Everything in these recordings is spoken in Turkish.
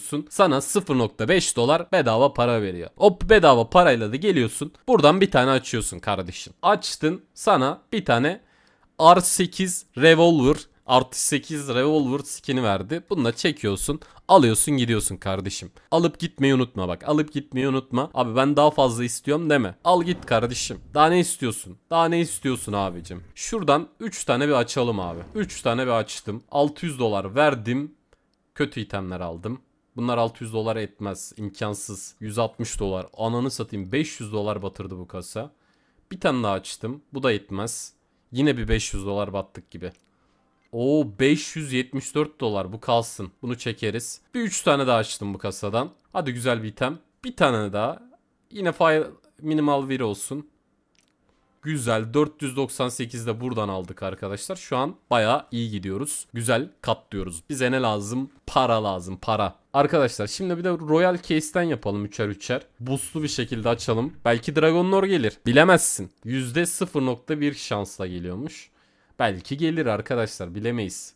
yapıyorsun. Sana 0.5 dolar bedava para veriyor. O bedava parayla da geliyorsun. Buradan bir tane açıyorsun kardeşim. Açtın sana bir tane R8 Revolver artı 8 revolver skin'i verdi. Bunu da çekiyorsun. Alıyorsun gidiyorsun kardeşim. Alıp gitmeyi unutma bak. Alıp gitmeyi unutma. Abi ben daha fazla istiyorum deme. Al git kardeşim. Daha ne istiyorsun? Daha ne istiyorsun abicim? Şuradan 3 tane bir açalım abi. 3 tane bir açtım. 600 dolar verdim. Kötü itemler aldım. Bunlar 600 dolar etmez. imkansız. 160 dolar. Ananı satayım 500 dolar batırdı bu kasa. Bir tane daha açtım. Bu da etmez. Yine bir 500 dolar battık gibi. O 574 dolar bu kalsın. Bunu çekeriz. Bir 3 tane daha açtım bu kasadan. Hadi güzel bir item. Bir tane daha. Yine file minimal vir olsun. Güzel 498'de buradan aldık arkadaşlar. Şu an baya iyi gidiyoruz. Güzel katlıyoruz. Bize ne lazım? Para lazım para. Arkadaşlar şimdi bir de Royal Case'ten yapalım üçer üçer. Boostlu bir şekilde açalım. Belki Dragon Lord gelir. Bilemezsin. %0.1 şansla geliyormuş. Belki gelir arkadaşlar bilemeyiz.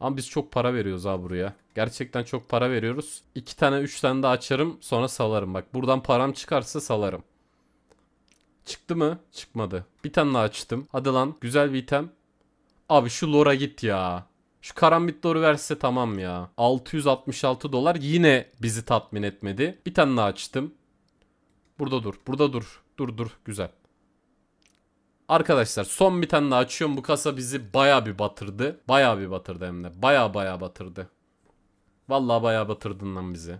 Ama biz çok para veriyoruz ha buraya. Gerçekten çok para veriyoruz. 2 tane 3 tane de açarım sonra salarım. Bak buradan param çıkarsa salarım. Çıktı mı? Çıkmadı. Bir tane daha açtım. Hadi lan güzel bir item. Abi şu lora git ya. Şu karambit doğru verse tamam ya. 666 dolar yine bizi tatmin etmedi. Bir tane daha açtım. Burada dur. Burada dur. Dur dur. Güzel. Arkadaşlar son bir tane daha açıyorum. Bu kasa bizi baya bir batırdı. Baya bir batırdı hem de. Baya baya batırdı. Vallahi baya batırdın lan bizi.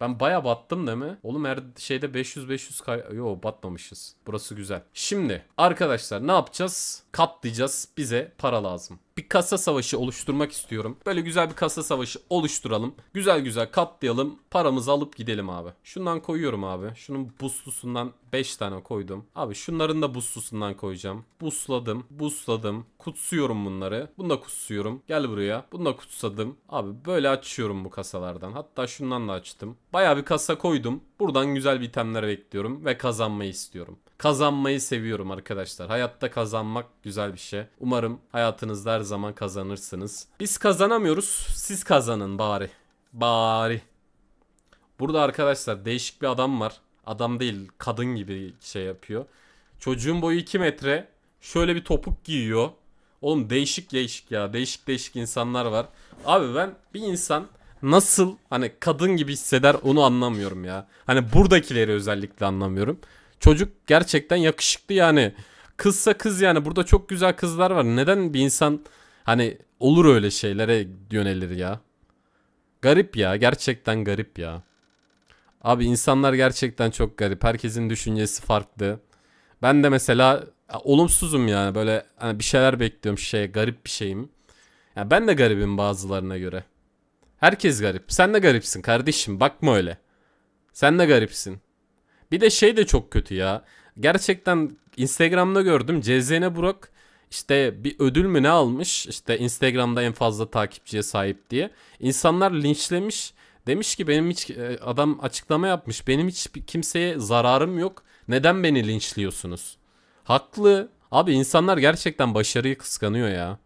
Ben baya battım değil mi? Oğlum her şeyde 500-500 kay... Yo batmamışız. Burası güzel. Şimdi arkadaşlar ne yapacağız? Katlayacağız. Bize para lazım bir kasa savaşı oluşturmak istiyorum. Böyle güzel bir kasa savaşı oluşturalım. Güzel güzel katlayalım. Paramızı alıp gidelim abi. Şundan koyuyorum abi. Şunun buslusundan 5 tane koydum. Abi şunların da buslusundan koyacağım. Busladım. Busladım. Kutsuyorum bunları. Bunu da kutsuyorum. Gel buraya. Bunu da kutsadım. Abi böyle açıyorum bu kasalardan. Hatta şundan da açtım. Baya bir kasa koydum. Buradan güzel bitenler bekliyorum ve kazanmayı istiyorum. Kazanmayı seviyorum arkadaşlar. Hayatta kazanmak güzel bir şey. Umarım hayatınızda her zaman kazanırsınız. Biz kazanamıyoruz. Siz kazanın bari. Bari. Burada arkadaşlar değişik bir adam var. Adam değil kadın gibi şey yapıyor. Çocuğun boyu 2 metre. Şöyle bir topuk giyiyor. Oğlum değişik değişik ya. Değişik değişik insanlar var. Abi ben bir insan nasıl hani kadın gibi hisseder onu anlamıyorum ya. Hani buradakileri özellikle anlamıyorum. Çocuk gerçekten yakışıklı yani. Kızsa kız yani burada çok güzel kızlar var. Neden bir insan hani olur öyle şeylere yönelir ya? Garip ya gerçekten garip ya. Abi insanlar gerçekten çok garip. Herkesin düşüncesi farklı. Ben de mesela olumsuzum yani böyle hani bir şeyler bekliyorum şey garip bir şeyim. Yani ben de garibim bazılarına göre. Herkes garip. Sen de garipsin kardeşim bakma öyle. Sen de garipsin. Bir de şey de çok kötü ya. Gerçekten Instagram'da gördüm. Cezene Burak işte bir ödül mü ne almış? İşte Instagram'da en fazla takipçiye sahip diye. İnsanlar linçlemiş. Demiş ki benim hiç e, adam açıklama yapmış. Benim hiç kimseye zararım yok. Neden beni linçliyorsunuz? Haklı. Abi insanlar gerçekten başarıyı kıskanıyor ya.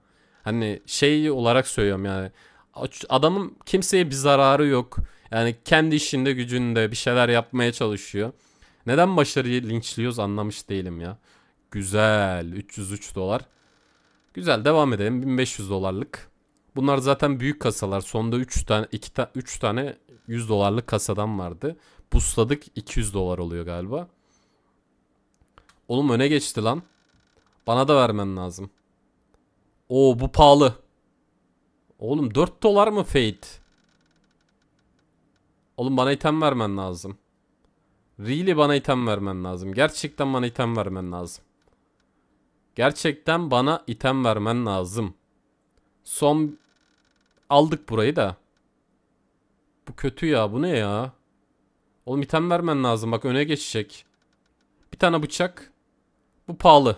Hani şey olarak söylüyorum yani. Adamın kimseye bir zararı yok. Yani kendi işinde gücünde bir şeyler yapmaya çalışıyor. Neden başarıyı linçliyoruz anlamış değilim ya. Güzel. 303 dolar. Güzel devam edelim. 1500 dolarlık. Bunlar zaten büyük kasalar. Sonda 3 tane 2 ta 3 tane 100 dolarlık kasadan vardı. Busladık 200 dolar oluyor galiba. Oğlum öne geçti lan. Bana da vermen lazım. Oo bu pahalı. Oğlum 4 dolar mı Fate? Oğlum bana item vermen lazım. Really bana item vermen lazım. Gerçekten bana item vermen lazım. Gerçekten bana item vermen lazım. Son aldık burayı da. Bu kötü ya. Bu ne ya? Oğlum item vermen lazım. Bak öne geçecek. Bir tane bıçak. Bu pahalı.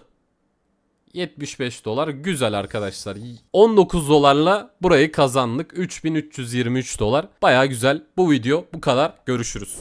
75 dolar. Güzel arkadaşlar. 19 dolarla burayı kazandık. 3323 dolar. Baya güzel. Bu video bu kadar. Görüşürüz.